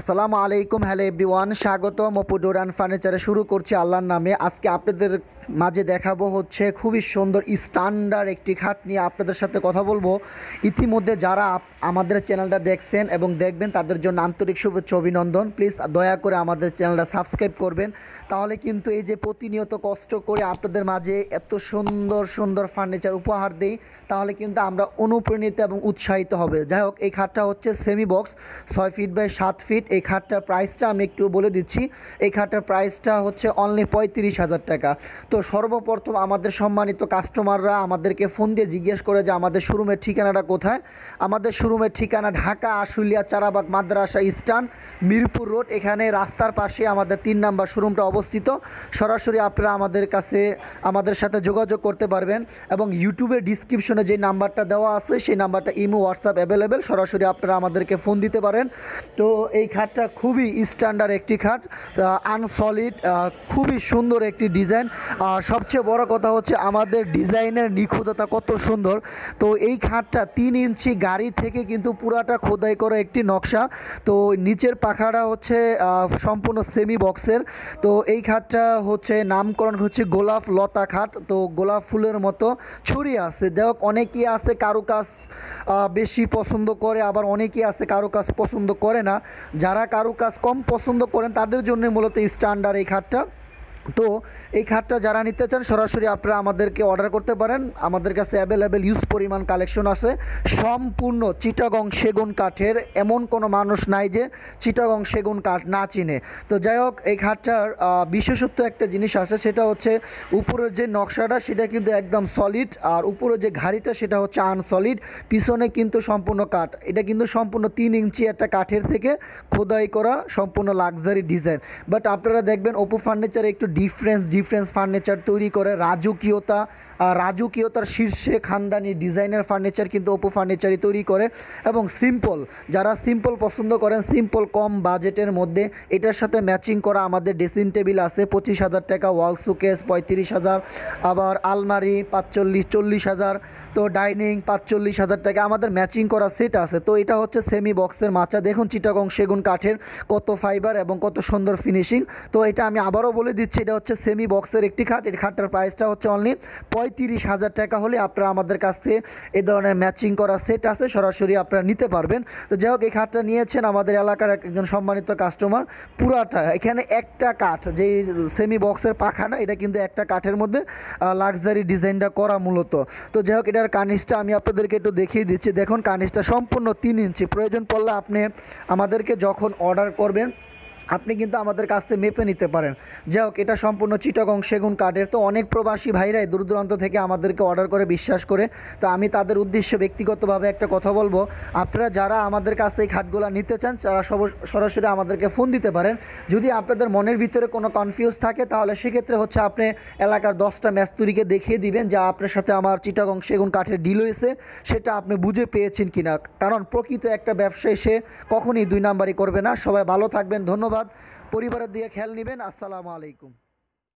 আসসালামু আলাইকুম hello everyone স্বাগতম অপু ডোরান ফার্নিচারে শুরু করছি আল্লাহর নামে আজকে আপনাদের মাঝে দেখাবো হচ্ছে খুবই সুন্দর স্ট্যান্ডার্ড একটি খাট নিয়ে আপনাদের সাথে কথা বলবো ইতিমধ্যে যারা আমাদের চ্যানেলটা দেখছেন এবং দেখবেন তাদের জন্য আন্তরিক শুভেচ্ছা অভিনন্দন প্লিজ দয়া করে আমাদের চ্যানেলটা সাবস্ক্রাইব করবেন তাহলে কিন্তু এই যে প্রতিনিয়ত কষ্ট করে আপনাদের মাঝে এত সুন্দর সুন্দর ফার্নিচার উপহার দিই তাহলে কিন্তু আমরা অনুপ্রাণিত এবং উৎসাহিত হবে যাই হোক এই খাটটা হচ্ছে সেমি বক্স ছয় ফিট বাই সাত ফিট এই খাটটার প্রাইসটা আমি একটু বলে দিচ্ছি এই খাটটার প্রাইসটা হচ্ছে অনলি পঁয়ত্রিশ হাজার টাকা তো তো সর্বপ্রথম আমাদের সম্মানিত কাস্টমাররা আমাদেরকে ফোন দিয়ে জিজ্ঞেস করে যে আমাদের শোরুমের ঠিকানাটা কোথায় আমাদের শোরুমের ঠিকানা ঢাকা আশুলিয়া চারাবাগ মাদ্রাসা ইস্টার্ন মিরপুর রোড এখানে রাস্তার পাশে আমাদের তিন নাম্বার শোরুমটা অবস্থিত সরাসরি আপনারা আমাদের কাছে আমাদের সাথে যোগাযোগ করতে পারবেন এবং ইউটিউবে ডিসক্রিপশনে যে নাম্বারটা দেওয়া আছে সেই নাম্বারটা ইমো হোয়াটসঅ্যাপ অ্যাভেলেবেল সরাসরি আপনারা আমাদেরকে ফোন দিতে পারেন তো এই খাটটা খুবই স্ট্যান্ডার্ড একটি খাট আনসলিড খুবই সুন্দর একটি ডিজাইন সবচেয়ে বড় কথা হচ্ছে আমাদের ডিজাইনের নিখুঁততা কত সুন্দর তো এই খাটটা তিন ইঞ্চি গাড়ি থেকে কিন্তু পুরাটা খোদাই করা একটি নকশা তো নিচের পাখাটা হচ্ছে সম্পূর্ণ সেমি বক্সের তো এই খাটটা হচ্ছে নামকরণ হচ্ছে গোলাপ লতা খাট তো গোলাপ ফুলের মতো ছড়িয়ে আছে দেখ অনেকেই আছে কারো কাজ বেশি পছন্দ করে আবার অনেকেই আছে কারো কাজ পছন্দ করে না যারা কারো কাজ কম পছন্দ করেন তাদের জন্য মূলত স্ট্যান্ডার্ড এই খাটটা তো এই খাটটা যারা নিতে চান সরাসরি আপনারা আমাদেরকে অর্ডার করতে পারেন আমাদের কাছে অ্যাভেলেবেল ইউজ পরিমাণ কালেকশন আছে সম্পূর্ণ চিটাগং সেগুন কাঠের এমন কোনো মানুষ নাই যে চিটাগং সেগুন কাঠ না চিনে তো যাই হোক এই খাটটার বিশেষত্ব একটা জিনিস আছে সেটা হচ্ছে উপরের যে নকশাটা সেটা কিন্তু একদম সলিড আর উপরের যে ঘাড়িটা সেটা হচ্ছে আনসলিড পিছনে কিন্তু সম্পূর্ণ কাঠ এটা কিন্তু সম্পূর্ণ তিন ইঞ্চি একটা কাঠের থেকে খোদাই করা সম্পূর্ণ লাক্সারি ডিজাইন বাট আপনারা দেখবেন ওপো ফার্নিচার একটু ডিফারেন্স ডিফারেন্স ফার্নিচার তৈরি করে রাজকীয়তা রাজকীয়তার শীর্ষে খানদানি ডিজাইনের ফার্নিচার কিন্তু ওপো ফার্নিচারই তৈরি করে এবং সিম্পল যারা সিম্পল পছন্দ করেন সিম্পল কম বাজেটের মধ্যে এটার সাথে ম্যাচিং করা আমাদের ড্রেসিং টেবিল আছে পঁচিশ হাজার টাকা ওয়াল সুকেস পঁয়ত্রিশ হাজার আবার আলমারি পাঁচচল্লিশ চল্লিশ হাজার তো ডাইনিং পাঁচচল্লিশ হাজার টাকা আমাদের ম্যাচিং করা সেট আছে তো এটা হচ্ছে সেমি বক্সের মাচা দেখুন চিটাগং সেগুন কাঠের কত ফাইবার এবং কত সুন্দর ফিনিশিং তো এটা আমি আবারও বলে দিচ্ছি এটা হচ্ছে সেমি বক্সের একটি খাট এই খাটটার প্রাইসটা হচ্ছে অনলি পঁয়ত্রিশ হাজার টাকা হলে আপনারা আমাদের কাছ থেকে এ ধরনের ম্যাচিং করা সেট আছে সরাসরি আপনারা নিতে পারবেন তো যাই হোক এই খাটটা নিয়েছেন আমাদের এলাকার একজন সম্মানিত কাস্টমার পুরাটা এখানে একটা কাঠ যেই সেমি বক্সের পাখা না এটা কিন্তু একটা কাঠের মধ্যে লাক্সারি ডিজাইনটা করা মূলত তো যাই হোক এটার কানিসটা আমি আপনাদেরকে একটু দেখিয়ে দিচ্ছি দেখুন কানিসটা সম্পূর্ণ তিন ইঞ্চি প্রয়োজন পড়লে আপনি আমাদেরকে যখন অর্ডার করবেন আপনি কিন্তু আমাদের কাছ থেকে মেপে নিতে পারেন যাই হোক এটা সম্পূর্ণ চিটগং সেগুন কাঠের তো অনেক প্রবাসী ভাইরাই দূর দূরান্ত থেকে আমাদেরকে অর্ডার করে বিশ্বাস করে তো আমি তাদের উদ্দেশ্যে ব্যক্তিগতভাবে একটা কথা বলবো আপনারা যারা আমাদের কাছে এই খাটগুলো নিতে চান তারা সরাসরি আমাদেরকে ফোন দিতে পারেন যদি আপনাদের মনের ভিতরে কোনো কনফিউজ থাকে তাহলে সেক্ষেত্রে হচ্ছে আপনি এলাকার দশটা ম্যাস্তুরিকে দেখিয়ে দিবেন যা আপনার সাথে আমার চিটাগং সেগুন কাঠের ডিল হয়েছে সেটা আপনি বুঝে পেয়েছেন কিনা কারণ প্রকৃত একটা ব্যবসায়ী সে কখনই দুই নাম্বারই করবে না সবাই ভালো থাকবেন ধন্যবাদ ধন্যবাদ পরিবারের দিয়ে খেয়াল নেবেন আসসালামু আলাইকুম